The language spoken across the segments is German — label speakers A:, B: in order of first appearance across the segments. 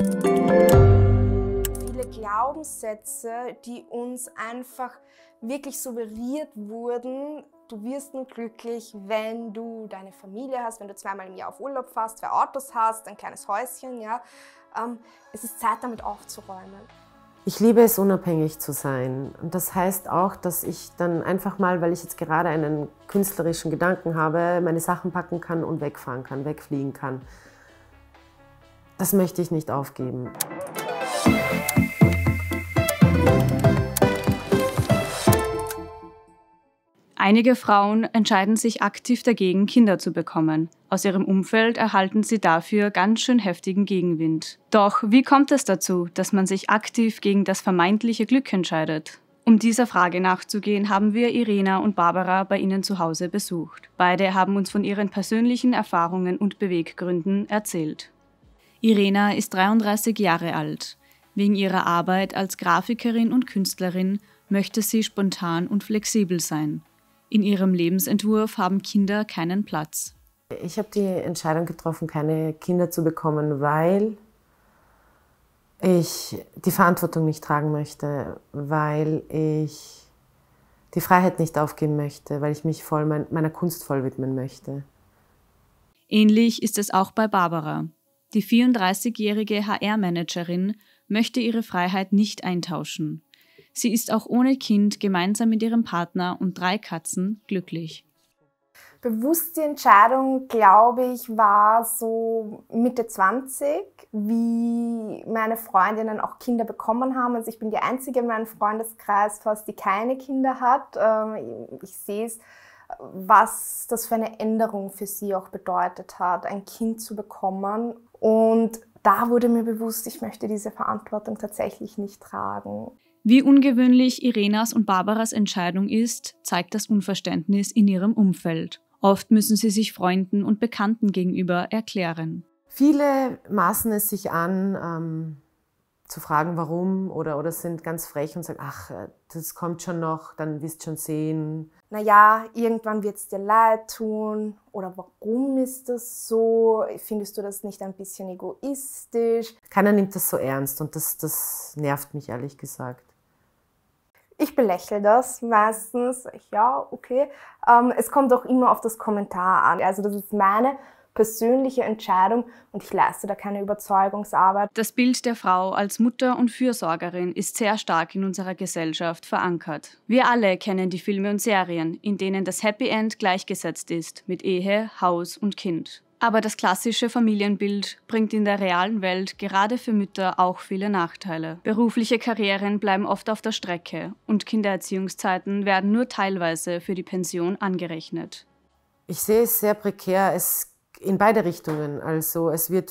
A: Viele Glaubenssätze, die uns einfach wirklich suggeriert wurden, du wirst nur glücklich, wenn du deine Familie hast, wenn du zweimal im Jahr auf Urlaub fährst, zwei Autos hast, ein kleines Häuschen, ja. Ähm, es ist Zeit, damit aufzuräumen.
B: Ich liebe es, unabhängig zu sein. Und das heißt auch, dass ich dann einfach mal, weil ich jetzt gerade einen künstlerischen Gedanken habe, meine Sachen packen kann und wegfahren kann, wegfliegen kann das möchte ich nicht aufgeben.
C: Einige Frauen entscheiden sich aktiv dagegen, Kinder zu bekommen. Aus ihrem Umfeld erhalten sie dafür ganz schön heftigen Gegenwind. Doch wie kommt es dazu, dass man sich aktiv gegen das vermeintliche Glück entscheidet? Um dieser Frage nachzugehen, haben wir Irena und Barbara bei ihnen zu Hause besucht. Beide haben uns von ihren persönlichen Erfahrungen und Beweggründen erzählt. Irena ist 33 Jahre alt. Wegen ihrer Arbeit als Grafikerin und Künstlerin möchte sie spontan und flexibel sein. In ihrem Lebensentwurf haben Kinder keinen Platz.
B: Ich habe die Entscheidung getroffen, keine Kinder zu bekommen, weil ich die Verantwortung nicht tragen möchte, weil ich die Freiheit nicht aufgeben möchte, weil ich mich voll mein, meiner Kunst voll widmen
C: möchte. Ähnlich ist es auch bei Barbara. Die 34-jährige HR-Managerin möchte ihre Freiheit nicht eintauschen. Sie ist auch ohne Kind gemeinsam mit ihrem Partner und drei Katzen glücklich. Bewusst
A: die Entscheidung, glaube ich, war so Mitte 20, wie meine Freundinnen auch Kinder bekommen haben. Also ich bin die Einzige in meinem Freundeskreis fast, die keine Kinder hat. Ähm, ich sehe es, was das für eine Änderung für sie auch bedeutet hat, ein Kind zu bekommen und da wurde mir bewusst, ich möchte diese Verantwortung tatsächlich nicht tragen.
C: Wie ungewöhnlich Irenas und Barbaras Entscheidung ist, zeigt das Unverständnis in ihrem Umfeld. Oft müssen sie sich Freunden und Bekannten gegenüber erklären.
B: Viele maßen es sich an, ähm zu fragen, warum oder, oder sind ganz frech und sagen, ach, äh, das kommt schon noch, dann wirst du schon sehen.
A: Naja, irgendwann wird es dir leid tun oder warum ist das so? Findest du das nicht ein bisschen egoistisch?
B: Keiner nimmt das so ernst und das, das nervt mich ehrlich gesagt.
A: Ich belächle das meistens. Ja, okay. Ähm, es kommt auch immer auf das Kommentar
C: an. Also das ist meine persönliche Entscheidung und ich
A: leiste da keine Überzeugungsarbeit.
C: Das Bild der Frau als Mutter und Fürsorgerin ist sehr stark in unserer Gesellschaft verankert. Wir alle kennen die Filme und Serien, in denen das Happy End gleichgesetzt ist mit Ehe, Haus und Kind. Aber das klassische Familienbild bringt in der realen Welt gerade für Mütter auch viele Nachteile. Berufliche Karrieren bleiben oft auf der Strecke und Kindererziehungszeiten werden nur teilweise für die Pension angerechnet.
B: Ich sehe es sehr prekär. Es in beide Richtungen. Also es wird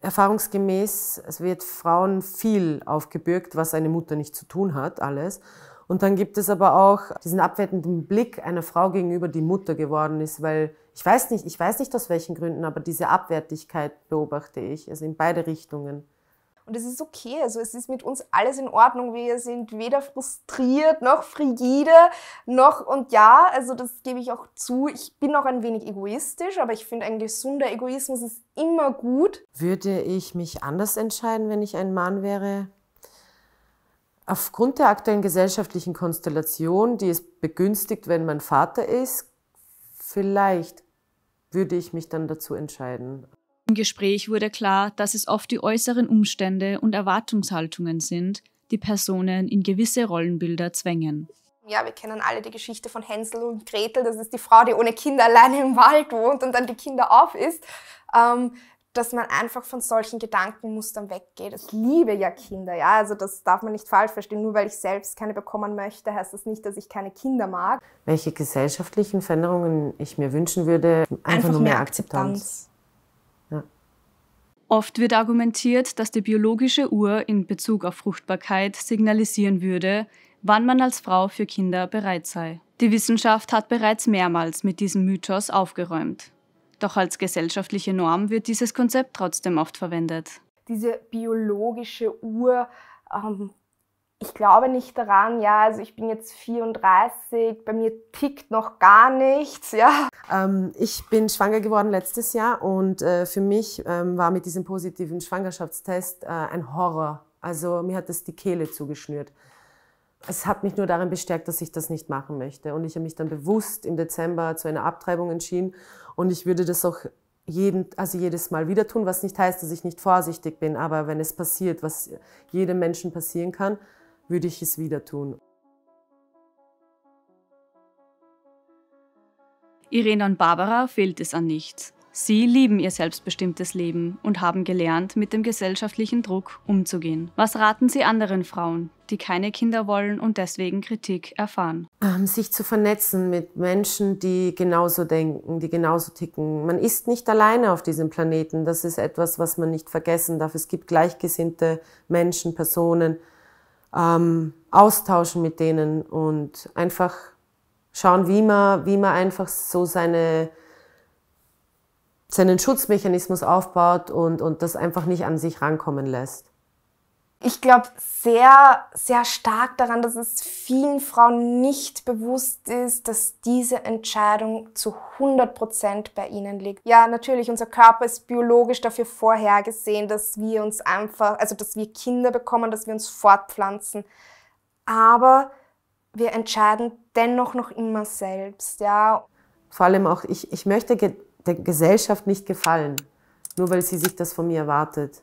B: erfahrungsgemäß, es wird Frauen viel aufgebürgt, was eine Mutter nicht zu tun hat, alles. Und dann gibt es aber auch diesen abwertenden Blick einer Frau gegenüber, die Mutter geworden ist, weil ich weiß nicht, ich weiß nicht aus welchen Gründen, aber diese Abwertigkeit beobachte ich, also in beide Richtungen.
A: Und es ist okay. Also es ist mit uns alles in Ordnung. Wir sind weder frustriert noch frigide noch und ja, also das gebe ich auch zu. Ich bin auch ein wenig egoistisch, aber ich finde, ein gesunder Egoismus ist immer gut.
B: Würde ich mich anders entscheiden, wenn ich ein Mann wäre? Aufgrund der aktuellen gesellschaftlichen Konstellation, die es begünstigt, wenn man Vater ist, vielleicht würde ich mich dann dazu entscheiden.
C: Im Gespräch wurde klar, dass es oft die äußeren Umstände und Erwartungshaltungen sind, die Personen in gewisse Rollenbilder zwängen.
A: Ja, wir kennen alle die Geschichte von Hänsel und Gretel. Das ist die Frau, die ohne Kinder alleine im Wald wohnt und dann die Kinder aufisst. Ähm, dass man einfach von solchen Gedankenmustern weggeht. Ich liebe ja Kinder, ja, also das darf man nicht falsch verstehen. Nur weil ich selbst keine bekommen möchte, heißt das nicht, dass ich keine Kinder mag.
B: Welche gesellschaftlichen Veränderungen ich mir wünschen würde? Einfach, einfach nur mehr, mehr Akzeptanz. Akzeptanz.
C: Oft wird argumentiert, dass die biologische Uhr in Bezug auf Fruchtbarkeit signalisieren würde, wann man als Frau für Kinder bereit sei. Die Wissenschaft hat bereits mehrmals mit diesem Mythos aufgeräumt. Doch als gesellschaftliche Norm wird dieses Konzept trotzdem oft verwendet.
A: Diese biologische Uhr ähm, ich glaube nicht daran, ja, also ich bin jetzt 34, bei mir tickt noch gar nichts, ja.
B: Ähm, ich bin schwanger geworden letztes Jahr und äh, für mich ähm, war mit diesem positiven Schwangerschaftstest äh, ein Horror. Also mir hat das die Kehle zugeschnürt. Es hat mich nur darin bestärkt, dass ich das nicht machen möchte. Und ich habe mich dann bewusst im Dezember zu einer Abtreibung entschieden und ich würde das auch jeden, also jedes Mal wieder tun, was nicht heißt, dass ich nicht vorsichtig bin, aber wenn es passiert, was jedem Menschen passieren kann, würde ich es wieder tun.
C: Irene und Barbara fehlt es an nichts. Sie lieben ihr selbstbestimmtes Leben und haben gelernt, mit dem gesellschaftlichen Druck umzugehen. Was raten Sie anderen Frauen, die keine Kinder wollen und deswegen Kritik erfahren?
B: Ähm, sich zu vernetzen mit Menschen, die genauso denken, die genauso ticken. Man ist nicht alleine auf diesem Planeten. Das ist etwas, was man nicht vergessen darf. Es gibt gleichgesinnte Menschen, Personen, ähm, austauschen mit denen und einfach schauen, wie man, wie man einfach so seine, seinen Schutzmechanismus aufbaut und, und das einfach nicht an sich rankommen lässt
A: ich glaube sehr, sehr stark daran, dass es vielen Frauen nicht bewusst ist, dass diese Entscheidung zu 100 Prozent bei ihnen liegt. Ja, natürlich, unser Körper ist biologisch dafür vorhergesehen, dass wir uns einfach, also dass wir Kinder bekommen, dass wir uns fortpflanzen. Aber wir entscheiden dennoch noch immer selbst, ja.
B: Vor allem auch, ich, ich möchte der Gesellschaft nicht gefallen, nur weil sie sich das von mir erwartet.